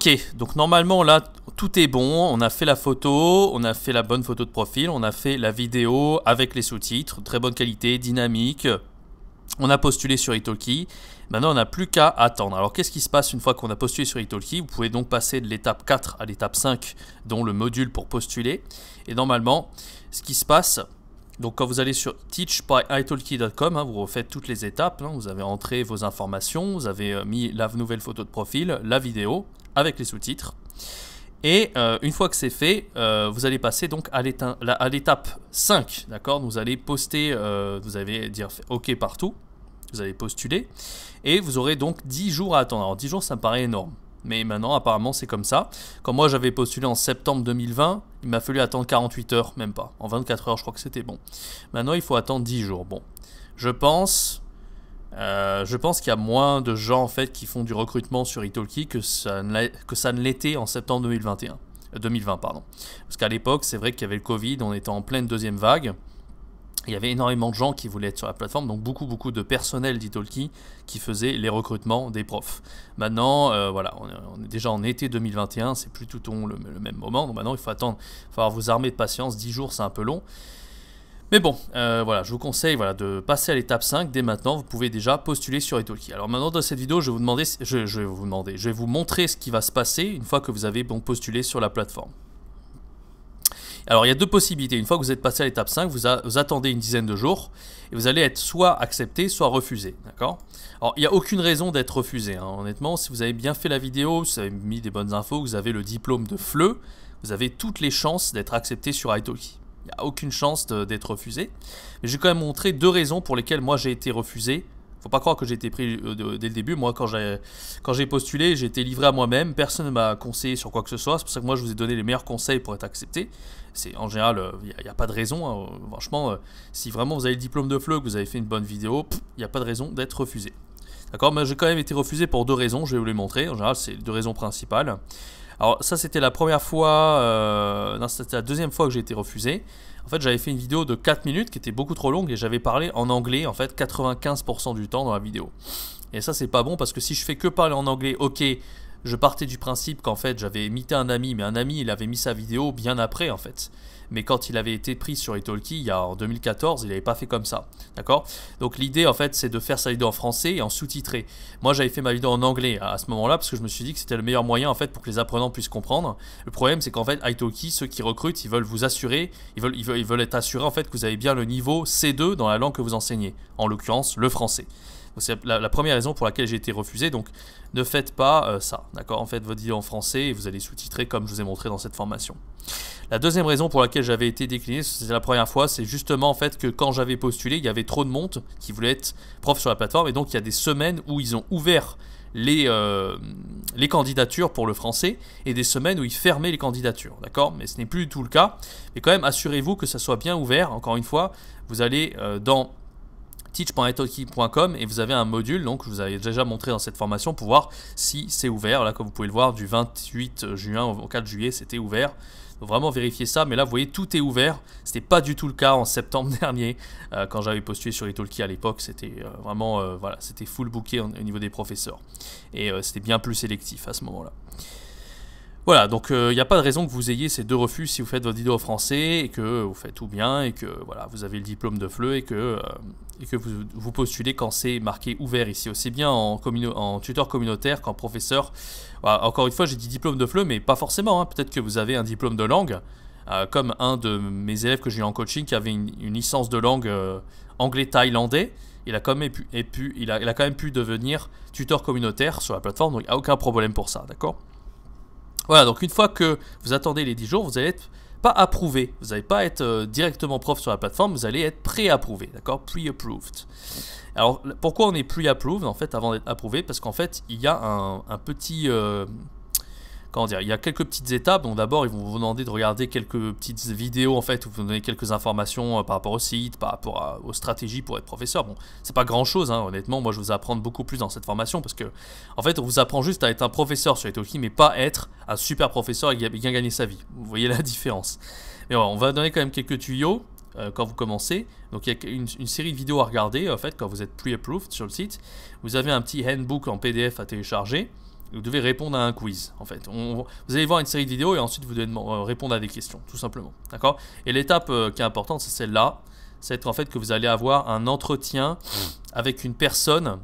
Ok, donc normalement là, tout est bon. On a fait la photo, on a fait la bonne photo de profil, on a fait la vidéo avec les sous-titres, très bonne qualité, dynamique. On a postulé sur Italki. Maintenant, on n'a plus qu'à attendre. Alors, qu'est-ce qui se passe une fois qu'on a postulé sur Italki Vous pouvez donc passer de l'étape 4 à l'étape 5, dont le module pour postuler. Et normalement, ce qui se passe, donc quand vous allez sur teachbyitalki.com, hein, vous refaites toutes les étapes. Hein. vous avez entré vos informations, vous avez euh, mis la nouvelle photo de profil, la vidéo, avec les sous-titres. Et euh, une fois que c'est fait, euh, vous allez passer donc à l'étape 5, d'accord Vous allez poster, euh, vous allez dire OK partout, vous allez postuler, et vous aurez donc 10 jours à attendre. Alors 10 jours, ça me paraît énorme. Mais maintenant, apparemment, c'est comme ça. Quand moi, j'avais postulé en septembre 2020, il m'a fallu attendre 48 heures, même pas. En 24 heures, je crois que c'était bon. Maintenant, il faut attendre 10 jours. Bon, je pense, euh, je pense qu'il y a moins de gens en fait qui font du recrutement sur Italki que ça ne l'était en septembre 2021, 2020. Euh, pardon. Parce qu'à l'époque, c'est vrai qu'il y avait le Covid, on était en pleine deuxième vague. Il y avait énormément de gens qui voulaient être sur la plateforme, donc beaucoup beaucoup de personnel d'Italki qui faisait les recrutements des profs. Maintenant, euh, voilà, on est déjà en été 2021, c'est plus tout le, le même moment, donc maintenant il faut attendre, il faut avoir vos de patience, 10 jours c'est un peu long. Mais bon, euh, voilà, je vous conseille voilà, de passer à l'étape 5 dès maintenant. Vous pouvez déjà postuler sur Italki. Alors maintenant dans cette vidéo, je vais vous demander, je, vais vous demander, je vais vous montrer ce qui va se passer une fois que vous avez bon postulé sur la plateforme. Alors il y a deux possibilités. Une fois que vous êtes passé à l'étape 5, vous, attendez une dizaine de jours et vous allez être soit accepté, soit refusé. D'accord Alors il n'y a aucune raison d'être refusé. Hein. Honnêtement, si vous avez bien fait la vidéo, si vous avez mis des bonnes infos, vous avez le diplôme de FLE, vous avez toutes les chances d'être accepté sur Italki. Il n'y a aucune chance d'être refusé. Mais j'ai quand même montré deux raisons pour lesquelles moi j'ai été refusé. Faut pas croire que j'ai été pris euh, dès le début. Moi, quand j'ai postulé, j'ai été livré à moi-même. Personne ne m'a conseillé sur quoi que ce soit. C'est pour ça que moi, je vous ai donné les meilleurs conseils pour être accepté. C'est en général, il euh, n'y a, pas de raison. Hein. Franchement, euh, si vraiment vous avez le diplôme de FLE, que vous avez fait une bonne vidéo, il n'y a pas de raison d'être refusé. D'accord, mais j'ai quand même été refusé pour deux raisons. Je vais vous les montrer. En général, c'est deux raisons principales. Alors ça c'était la première fois, euh, non c'était la deuxième fois que j'ai été refusé. En fait j'avais fait une vidéo de 4 minutes qui était beaucoup trop longue et j'avais parlé en anglais en fait 95% du temps dans la vidéo. Et ça c'est pas bon parce que si je fais que parler en anglais, ok, je partais du principe qu'en fait j'avais imité un ami, mais un ami il avait mis sa vidéo bien après en fait. Mais quand il avait été pris sur Italki, il y a, en 2014, il n'avait pas fait comme ça. D'accord Donc l'idée en fait c'est de faire sa vidéo en français et en sous-titré. Moi j'avais fait ma vidéo en anglais à ce moment-là parce que je me suis dit que c'était le meilleur moyen en fait pour que les apprenants puissent comprendre. Le problème c'est qu'en fait Italki, ceux qui recrutent, ils veulent vous assurer, ils veulent être assurés en fait que vous avez bien le niveau C2 dans la langue que vous enseignez, en l'occurrence le français. C'est la, première raison pour laquelle j'ai été refusé, donc ne faites pas euh, ça, d'accord En fait vous vidéo en français et vous allez sous-titrer comme je vous ai montré dans cette formation. La deuxième raison pour laquelle j'avais été décliné, c'est la première fois, c'est justement en fait que quand j'avais postulé, il y avait trop de monde qui voulait être prof sur la plateforme et donc il y a des semaines où ils ont ouvert les, euh, les candidatures pour le français et des semaines où ils fermaient les candidatures, d'accord Mais ce n'est plus du tout le cas. Mais quand même, assurez-vous que ça soit bien ouvert. Encore une fois, vous allez euh, dans teach.italki.com et vous avez un module, donc je vous avais déjà montré dans cette formation pour voir si c'est ouvert. Là, comme vous pouvez le voir, du 28 juin au 4 juillet, c'était ouvert. Donc vraiment vérifier ça, mais là, vous voyez, tout est ouvert. C'était pas du tout le cas en septembre dernier euh, quand j'avais postulé sur Italki à l'époque. C'était euh, vraiment, euh, voilà, c'était full booké au niveau des professeurs et c'était bien plus sélectif à ce moment-là. Voilà, donc il euh, n'y a pas de raison que vous ayez ces deux refus si vous faites votre vidéo en français et que vous faites tout bien et que voilà, vous avez le diplôme de FLE et que, euh, et que vous, postulez quand c'est marqué ouvert ici, aussi bien en, en tuteur communautaire qu'en professeur. encore une fois, j'ai dit diplôme de FLE, mais pas forcément. Hein. Peut-être que vous avez un diplôme de langue, euh, comme un de mes élèves que j'ai eu en coaching qui avait une, licence de langue anglais-thaïlandais. Il a, pu, il a quand même pu devenir tuteur communautaire sur la plateforme, donc il n'y a aucun problème pour ça, d'accord voilà, donc une fois que vous attendez les 10 jours, vous allez être pas approuvé, vous n'allez pas être euh, directement prof sur la plateforme, vous allez être pré-approuvé, d'accord Pre-approved. Alors pourquoi on est pre-approved en fait avant d'être approuvé Parce qu'en fait il y a un, petit, euh, il y a quelques petites étapes. d'abord, ils vont vous demander de regarder quelques petites vidéos en fait, où vous donnez quelques informations euh, par rapport au site, par rapport aux stratégies pour être professeur. Bon, c'est pas grand chose, hein, honnêtement. Moi, je vous apprends beaucoup plus dans cette formation parce que, en fait, on vous apprend juste à être un professeur sur les talkies, mais pas être un super professeur et bien gagner sa vie. Vous voyez la différence. Mais on va donner quand même quelques tuyaux euh, quand vous commencez. Donc il y a une, série de vidéos à regarder en fait quand vous êtes pre-approved sur le site. Vous avez un petit handbook en PDF à télécharger. Vous devez répondre à un quiz, en fait. vous allez voir une série de vidéos et ensuite vous devez euh, répondre à des questions, tout simplement. D'accord Et l'étape euh, qui est importante, c'est celle-là. C'est en fait que vous allez avoir un entretien avec une personne.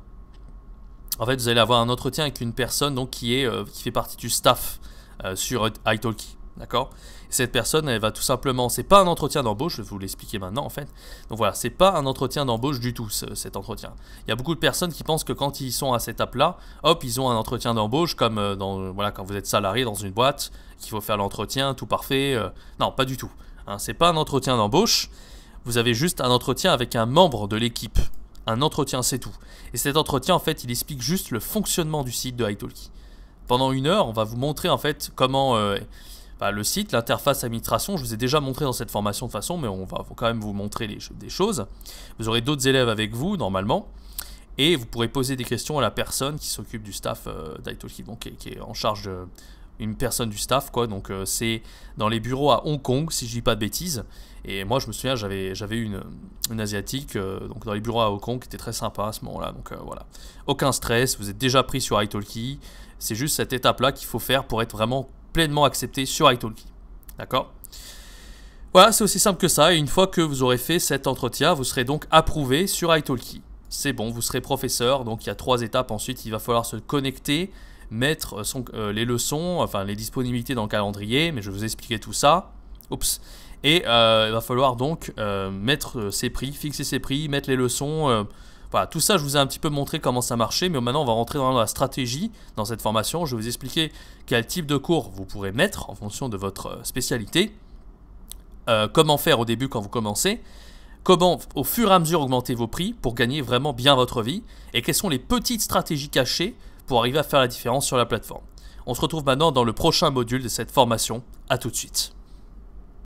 En fait, vous allez avoir un entretien avec une personne donc, qui, est, euh, qui fait partie du staff sur italki. D'accord cette personne, elle va tout simplement, c'est pas un entretien d'embauche, je vais vous l'expliquer maintenant en fait. Donc voilà, c'est pas un entretien d'embauche du tout, cet entretien. Il y a beaucoup de personnes qui pensent que quand ils sont à cette étape-là, hop, ils ont un entretien d'embauche comme euh, dans, voilà, quand vous êtes salarié dans une boîte, qu'il faut faire l'entretien, tout parfait. Euh. non, pas du tout. Hein. c'est pas un entretien d'embauche, vous avez juste un entretien avec un membre de l'équipe. Un entretien, c'est tout. Et cet entretien, en fait, il explique juste le fonctionnement du site de Italki pendant une heure, on va vous montrer en fait comment euh, bah, le site, l'interface administration, je vous ai déjà montré dans cette formation de façon, mais on va quand même vous montrer les, des choses. Vous aurez d'autres élèves avec vous, normalement, et vous pourrez poser des questions à la personne qui s'occupe du staff euh, d'Italki, qui, est en charge d'une personne du staff, quoi. Donc euh, c'est dans les bureaux à Hong Kong, si je dis pas de bêtises. Et moi, je me souviens, j'avais j'avais une asiatique, euh, donc dans les bureaux à Hong Kong, qui était très sympa à ce moment-là. Donc voilà, aucun stress. Vous êtes déjà pris sur italki. C'est juste cette étape-là qu'il faut faire pour être vraiment pleinement accepté sur iTalki. D'accord Voilà, c'est aussi simple que ça. Et une fois que vous aurez fait cet entretien, vous serez donc approuvé sur iTalki. C'est bon, vous serez professeur. Donc il y a trois étapes. Ensuite, il va falloir se connecter, mettre euh, euh, les leçons, enfin les disponibilités dans le calendrier. Mais je vais vous expliquer tout ça. Oups. Et euh, il va falloir donc mettre ses prix, fixer ses prix, mettre les leçons voilà, tout ça, je vous ai un petit peu montré comment ça marchait, mais maintenant, on va rentrer dans la stratégie dans cette formation. Je vais vous expliquer quel type de cours vous pourrez mettre en fonction de votre euh, spécialité, euh, comment faire au début quand vous commencez, comment au fur et à mesure augmenter vos prix pour gagner vraiment bien votre vie, et quelles sont les petites stratégies cachées pour arriver à faire la différence sur la plateforme. On se retrouve maintenant dans le prochain module de cette formation. A tout de suite.